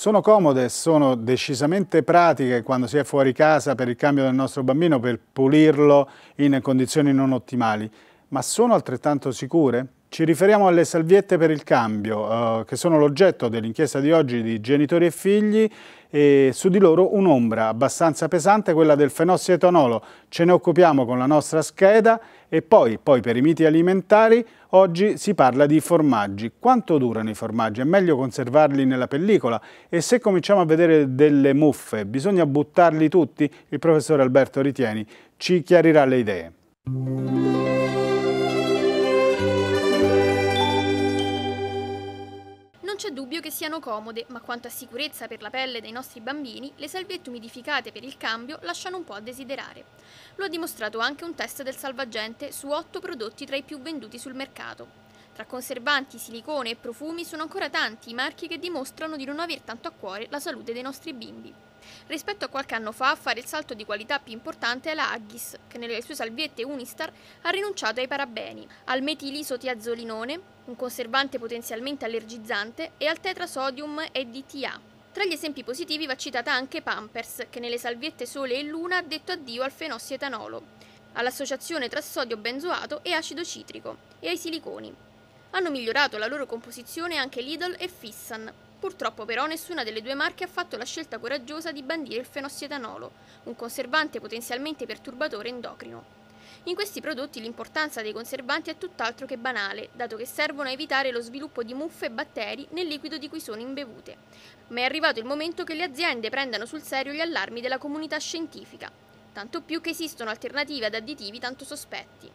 Sono comode, sono decisamente pratiche quando si è fuori casa per il cambio del nostro bambino, per pulirlo in condizioni non ottimali, ma sono altrettanto sicure? Ci riferiamo alle salviette per il cambio, eh, che sono l'oggetto dell'inchiesta di oggi di genitori e figli e su di loro un'ombra abbastanza pesante, quella del fenosietonolo. Ce ne occupiamo con la nostra scheda e poi, poi per i miti alimentari, oggi si parla di formaggi. Quanto durano i formaggi? È meglio conservarli nella pellicola? E se cominciamo a vedere delle muffe, bisogna buttarli tutti? Il professore Alberto Ritieni ci chiarirà le idee. c'è dubbio che siano comode, ma quanto a sicurezza per la pelle dei nostri bambini, le salviette umidificate per il cambio lasciano un po' a desiderare. Lo ha dimostrato anche un test del salvagente su otto prodotti tra i più venduti sul mercato. Tra conservanti, silicone e profumi sono ancora tanti i marchi che dimostrano di non aver tanto a cuore la salute dei nostri bimbi. Rispetto a qualche anno fa, a fare il salto di qualità più importante è la Aggis, che nelle sue salviette Unistar ha rinunciato ai parabeni, al metilisotiazzolinone, un conservante potenzialmente allergizzante, e al tetrasodium EDTA. Tra gli esempi positivi va citata anche Pampers, che nelle salviette Sole e Luna ha detto addio al fenossietanolo, all'associazione tra sodio benzoato e acido citrico, e ai siliconi. Hanno migliorato la loro composizione anche Lidl e Fissan, Purtroppo però nessuna delle due marche ha fatto la scelta coraggiosa di bandire il fenossietanolo, un conservante potenzialmente perturbatore endocrino. In questi prodotti l'importanza dei conservanti è tutt'altro che banale, dato che servono a evitare lo sviluppo di muffe e batteri nel liquido di cui sono imbevute. Ma è arrivato il momento che le aziende prendano sul serio gli allarmi della comunità scientifica, tanto più che esistono alternative ad additivi tanto sospetti.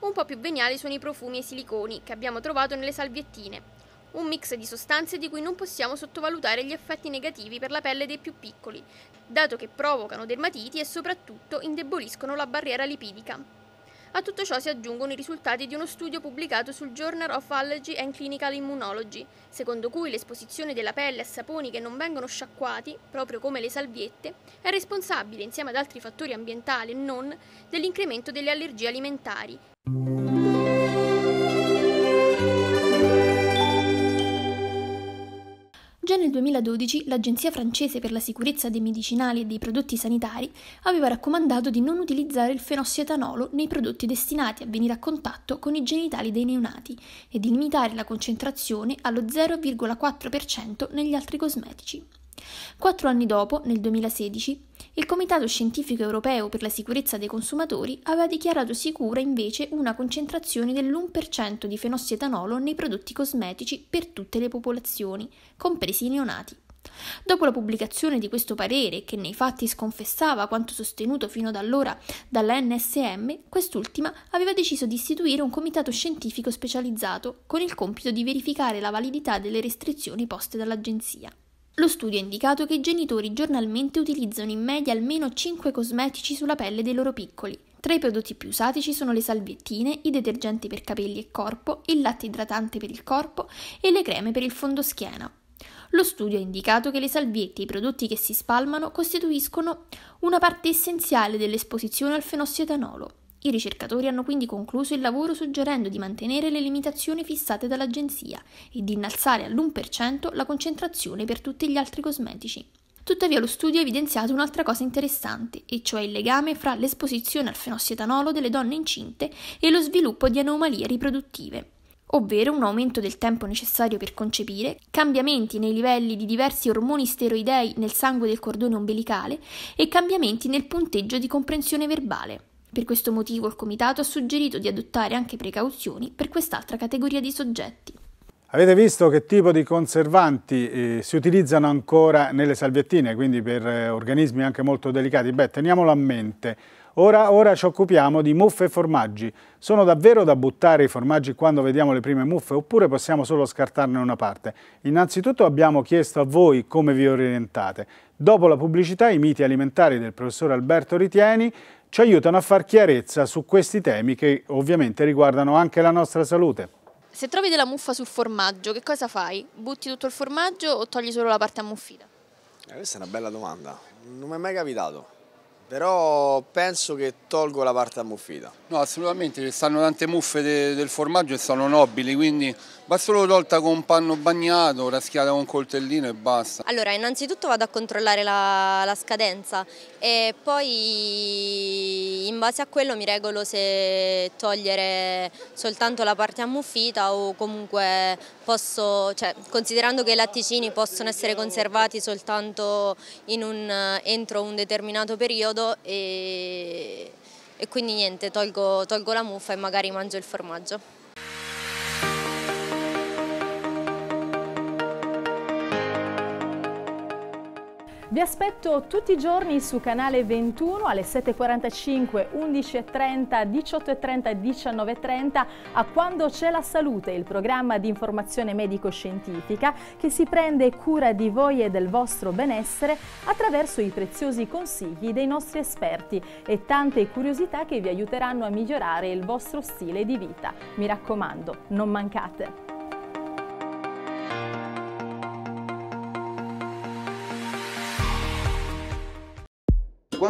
Un po' più veniali sono i profumi e i siliconi che abbiamo trovato nelle salviettine, un mix di sostanze di cui non possiamo sottovalutare gli effetti negativi per la pelle dei più piccoli, dato che provocano dermatiti e soprattutto indeboliscono la barriera lipidica. A tutto ciò si aggiungono i risultati di uno studio pubblicato sul Journal of Allergy and Clinical Immunology, secondo cui l'esposizione della pelle a saponi che non vengono sciacquati, proprio come le salviette, è responsabile, insieme ad altri fattori ambientali e non, dell'incremento delle allergie alimentari. Già nel 2012 l'Agenzia francese per la sicurezza dei medicinali e dei prodotti sanitari aveva raccomandato di non utilizzare il fenossietanolo nei prodotti destinati a venire a contatto con i genitali dei neonati e di limitare la concentrazione allo 0,4% negli altri cosmetici. Quattro anni dopo, nel 2016, il Comitato Scientifico Europeo per la Sicurezza dei Consumatori aveva dichiarato sicura invece una concentrazione dell'1% di fenossietanolo nei prodotti cosmetici per tutte le popolazioni, compresi i neonati. Dopo la pubblicazione di questo parere, che nei fatti sconfessava quanto sostenuto fino ad allora dalla NSM, quest'ultima aveva deciso di istituire un comitato scientifico specializzato con il compito di verificare la validità delle restrizioni poste dall'agenzia. Lo studio ha indicato che i genitori giornalmente utilizzano in media almeno 5 cosmetici sulla pelle dei loro piccoli. Tra i prodotti più usati ci sono le salviettine, i detergenti per capelli e corpo, il latte idratante per il corpo e le creme per il fondoschiena. Lo studio ha indicato che le salviette e i prodotti che si spalmano costituiscono una parte essenziale dell'esposizione al fenossietanolo. I ricercatori hanno quindi concluso il lavoro suggerendo di mantenere le limitazioni fissate dall'agenzia e di innalzare all'1% la concentrazione per tutti gli altri cosmetici. Tuttavia lo studio ha evidenziato un'altra cosa interessante, e cioè il legame fra l'esposizione al fenossietanolo delle donne incinte e lo sviluppo di anomalie riproduttive ovvero un aumento del tempo necessario per concepire, cambiamenti nei livelli di diversi ormoni steroidei nel sangue del cordone ombelicale e cambiamenti nel punteggio di comprensione verbale. Per questo motivo il Comitato ha suggerito di adottare anche precauzioni per quest'altra categoria di soggetti. Avete visto che tipo di conservanti eh, si utilizzano ancora nelle salviettine, quindi per eh, organismi anche molto delicati? Beh, teniamolo a mente. Ora, ora ci occupiamo di muffe e formaggi. Sono davvero da buttare i formaggi quando vediamo le prime muffe oppure possiamo solo scartarne una parte? Innanzitutto abbiamo chiesto a voi come vi orientate. Dopo la pubblicità i miti alimentari del professor Alberto Ritieni ci aiutano a far chiarezza su questi temi che ovviamente riguardano anche la nostra salute. Se trovi della muffa sul formaggio, che cosa fai? Butti tutto il formaggio o togli solo la parte ammuffita? Eh, questa è una bella domanda, non mi è mai capitato però penso che tolgo la parte ammuffita. No, assolutamente, ci stanno tante muffe de, del formaggio e sono nobili, quindi Va solo tolta con un panno bagnato, raschiata con un coltellino e basta. Allora, innanzitutto vado a controllare la, la scadenza e poi in base a quello mi regolo se togliere soltanto la parte ammuffita o comunque posso, cioè, considerando che i latticini possono essere conservati soltanto un, entro un determinato periodo e, e quindi niente, tolgo, tolgo la muffa e magari mangio il formaggio. Vi aspetto tutti i giorni su canale 21 alle 7.45, 11.30, 18.30 e 19.30 a Quando c'è la salute, il programma di informazione medico-scientifica che si prende cura di voi e del vostro benessere attraverso i preziosi consigli dei nostri esperti e tante curiosità che vi aiuteranno a migliorare il vostro stile di vita. Mi raccomando, non mancate!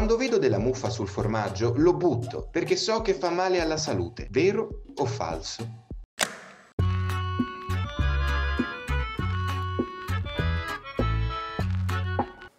Quando vedo della muffa sul formaggio lo butto perché so che fa male alla salute, vero o falso?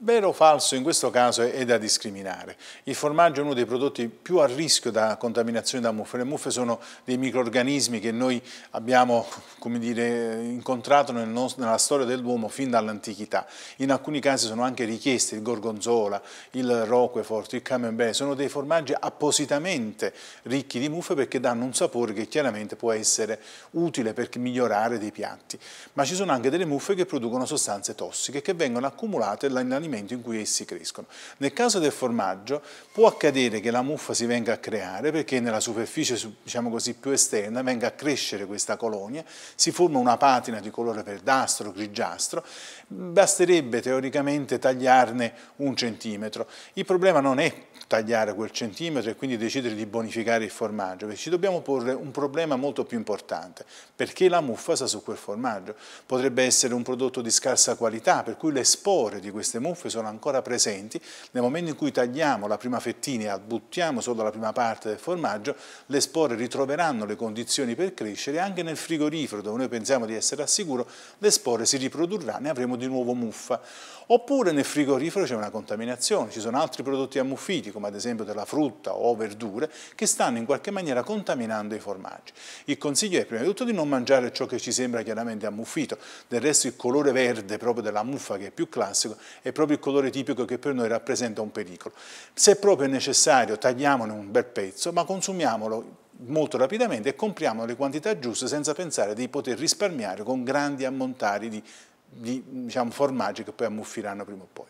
Vero o falso in questo caso è da discriminare. Il formaggio è uno dei prodotti più a rischio da contaminazione da muffe. Le muffe sono dei microrganismi che noi abbiamo come dire, incontrato nel nella storia dell'uomo fin dall'antichità. In alcuni casi sono anche richiesti il gorgonzola, il roquefort, il camembert. Sono dei formaggi appositamente ricchi di muffe perché danno un sapore che chiaramente può essere utile per migliorare dei piatti. Ma ci sono anche delle muffe che producono sostanze tossiche che vengono accumulate in alimenti l'alimento in cui essi crescono. Nel caso del formaggio può accadere che la muffa si venga a creare perché nella superficie diciamo così, più esterna venga a crescere questa colonia, si forma una patina di colore verdastro, grigiastro, basterebbe teoricamente tagliarne un centimetro. Il problema non è tagliare quel centimetro e quindi decidere di bonificare il formaggio, perché ci dobbiamo porre un problema molto più importante, perché la muffa sta su quel formaggio. Potrebbe essere un prodotto di scarsa qualità, per cui le spore di queste muffe selfie sono ancora presenti, nel momento in cui tagliamo la prima fettina e buttiamo solo la prima parte del formaggio, le spore ritroveranno le condizioni per crescere anche nel frigorifero dove noi pensiamo di essere al sicuro, le spore si riprodurranno e avremo di nuovo muffa. Oppure nel frigorifero c'è una contaminazione, ci sono altri prodotti ammuffiti come ad esempio della frutta o verdure che stanno in qualche maniera contaminando i formaggi. Il consiglio è prima di tutto di non mangiare ciò che ci sembra chiaramente ammuffito, del resto il colore verde proprio della muffa che è più classico è proprio proprio il colore tipico che per noi rappresenta un pericolo. Se proprio è necessario tagliamone un bel pezzo, ma consumiamolo molto rapidamente e compriamo le quantità giuste senza pensare di poter risparmiare con grandi ammontari di, di diciamo, formaggi che poi ammuffiranno prima o poi.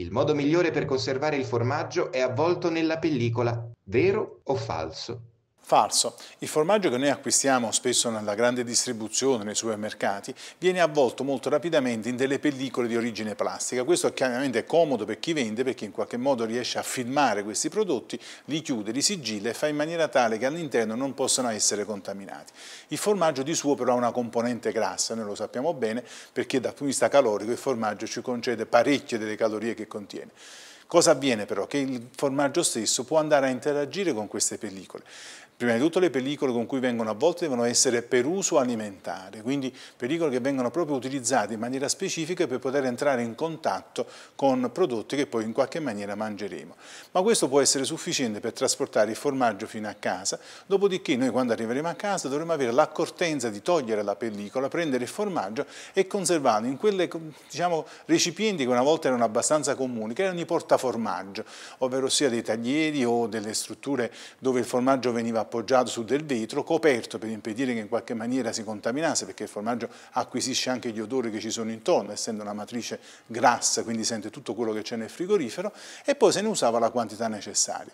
Il modo migliore per conservare il formaggio è avvolto nella pellicola, vero o falso? Falso. Il formaggio che noi acquistiamo spesso nella grande distribuzione, nei supermercati, viene avvolto molto rapidamente in delle pellicole di origine plastica. Questo chiaramente è comodo per chi vende perché in qualche modo riesce a filmare questi prodotti, li chiude, li sigilla e fa in maniera tale che all'interno non possano essere contaminati. Il formaggio di suo però ha una componente grassa, noi lo sappiamo bene, perché dal punto di vista calorico il formaggio ci concede parecchie delle calorie che contiene. Cosa avviene però? Che il formaggio stesso può andare a interagire con queste pellicole. Prima di tutto le pellicole con cui vengono avvolte devono essere per uso alimentare, quindi pellicole che vengono proprio utilizzate in maniera specifica per poter entrare in contatto con prodotti che poi in qualche maniera mangeremo. Ma questo può essere sufficiente per trasportare il formaggio fino a casa, dopodiché noi quando arriveremo a casa dovremo avere l'accortenza di togliere la pellicola, prendere il formaggio e conservarlo in quelle diciamo, recipienti che una volta erano abbastanza comuni, che erano i portaformaggio, ovvero sia dei taglieri o delle strutture dove il formaggio veniva appoggiato su del vetro, coperto per impedire che in qualche maniera si contaminasse, perché il formaggio acquisisce anche gli odori che ci sono intorno, essendo una matrice grassa, quindi sente tutto quello che c'è nel frigorifero, e poi se ne usava la quantità necessaria.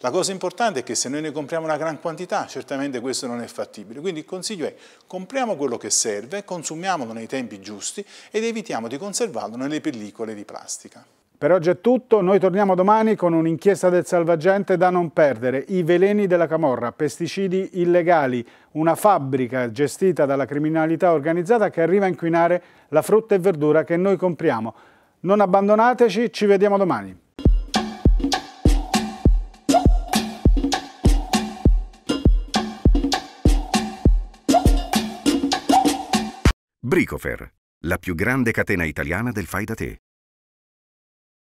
La cosa importante è che se noi ne compriamo una gran quantità, certamente questo non è fattibile. Quindi il consiglio è compriamo quello che serve, consumiamolo nei tempi giusti ed evitiamo di conservarlo nelle pellicole di plastica. Per oggi è tutto, noi torniamo domani con un'inchiesta del salvagente da non perdere, i veleni della camorra, pesticidi illegali, una fabbrica gestita dalla criminalità organizzata che arriva a inquinare la frutta e verdura che noi compriamo. Non abbandonateci, ci vediamo domani. Bricofer, la più grande catena italiana del fai da te.